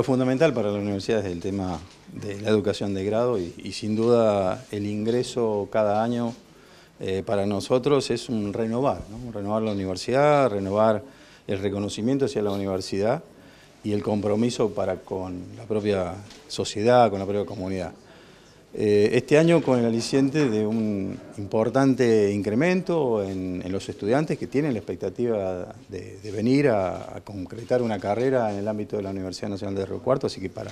lo fundamental para la universidad es el tema de la educación de grado y, sin duda el ingreso cada año eh, para nosotros es un renovar, renovar la universidad, renovar el reconocimiento hacia la universidad y el compromiso para con la propia sociedad, con la propia comunidad. Eh, este año con el aliciente de un importante incremento en, los estudiantes que tienen la expectativa de, venir a, concretar una carrera en el ámbito de la Universidad Nacional de Río Cuarto, así que para,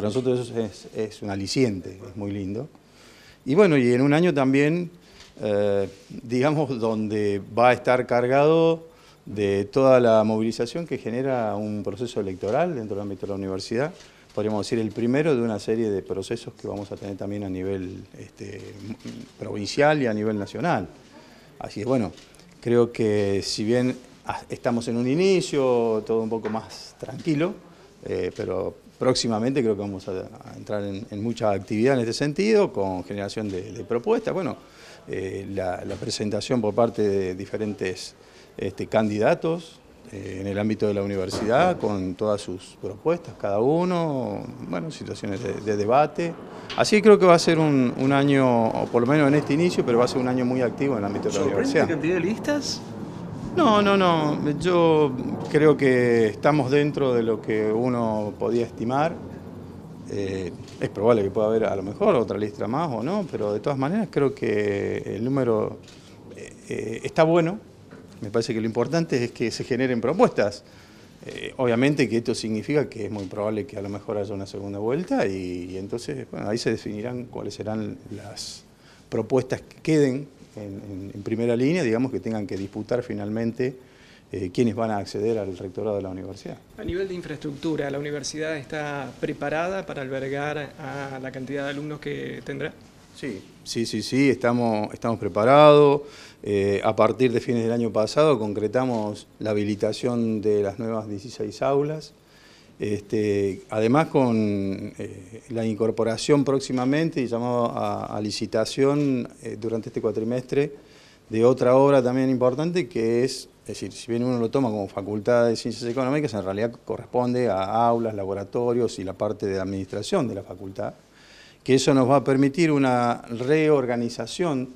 nosotros eso es, un aliciente, es muy lindo. Y bueno, y en un año también, eh, digamos, donde va a estar cargado de toda la movilización que genera un proceso electoral dentro del ámbito de la universidad, podríamos decir, el primero de una serie de procesos que vamos a tener también a nivel este, provincial y a nivel nacional. Así que bueno, creo que si bien estamos en un inicio, todo un poco más tranquilo, eh, pero próximamente creo que vamos a, entrar en, mucha actividad en este sentido, con generación de, propuestas, bueno, eh, la, presentación por parte de diferentes este, candidatos, eh, en el ámbito de la universidad con todas sus propuestas, cada uno, bueno, situaciones de, debate. Así creo que va a ser un, año, o por lo menos en este inicio, pero va a ser un año muy activo en el ámbito de la universidad. cantidad de listas? No, no, no. Yo creo que estamos dentro de lo que uno podía estimar. Eh, es probable que pueda haber a lo mejor otra lista más o no, pero de todas maneras creo que el número eh, está bueno me parece que lo importante es que se generen propuestas. Eh, obviamente que esto significa que es muy probable que a lo mejor haya una segunda vuelta y, entonces ahí se definirán cuáles serán las propuestas que queden en, primera línea, digamos que tengan que disputar finalmente eh, quiénes quienes van a acceder al rectorado de la universidad. A nivel de infraestructura, ¿la universidad está preparada para albergar a la cantidad de alumnos que tendrá? Sí, sí, sí, estamos, preparados. Eh, a partir de fines del año pasado concretamos la habilitación de las nuevas 16 aulas. Este, además con eh, la incorporación próximamente y llamado a, licitación eh, durante este cuatrimestre de otra obra también importante que es, es decir, si bien uno lo toma como facultad de ciencias económicas, en realidad corresponde a aulas, laboratorios y la parte de administración de la facultad que eso nos va a permitir una reorganización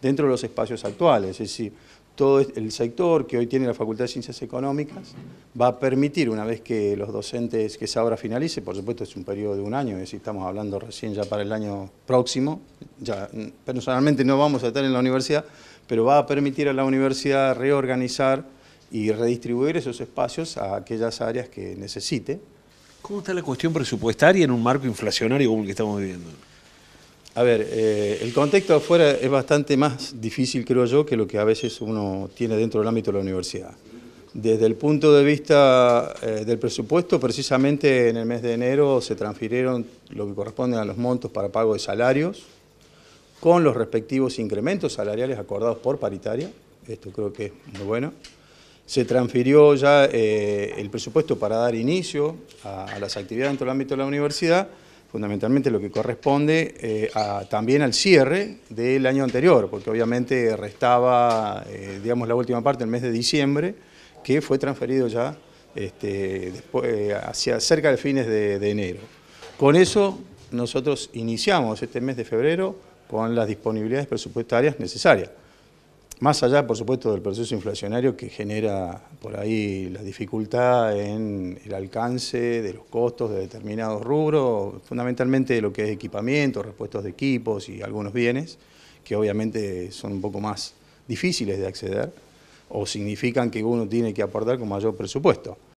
dentro de los espacios actuales, es decir, todo el sector que hoy tiene la Facultad de Ciencias Económicas va a permitir, una vez que los docentes, que esa obra finalice, por supuesto es un periodo de un año, es decir, estamos hablando recién ya para el año próximo, ya personalmente no vamos a estar en la universidad, pero va a permitir a la universidad reorganizar y redistribuir esos espacios a aquellas áreas que necesite, ¿Cómo está la cuestión presupuestaria en un marco inflacionario como el que estamos viviendo? A ver, eh, el contexto afuera es bastante más difícil, creo yo, que lo que a veces uno tiene dentro del ámbito de la universidad. Desde el punto de vista eh, del presupuesto, precisamente en el mes de enero se transfirieron lo que corresponde a los montos para pago de salarios, con los respectivos incrementos salariales acordados por paritaria, esto creo que es muy bueno. Se transfirió ya eh, el presupuesto para dar inicio a, las actividades dentro del ámbito de la universidad, fundamentalmente lo que corresponde eh, también al cierre del año anterior, porque obviamente restaba, eh, digamos, la última parte, el mes de diciembre, que fue transferido ya este, hacia cerca de fines de enero. Con eso nosotros iniciamos este mes de febrero con las disponibilidades presupuestarias necesarias. Más allá, por supuesto, del proceso inflacionario que genera por ahí la dificultad en el alcance de los costos de determinados rubros, fundamentalmente lo que es equipamiento, repuestos de equipos y algunos bienes, que obviamente son un poco más difíciles de acceder o significan que uno tiene que aportar con mayor presupuesto.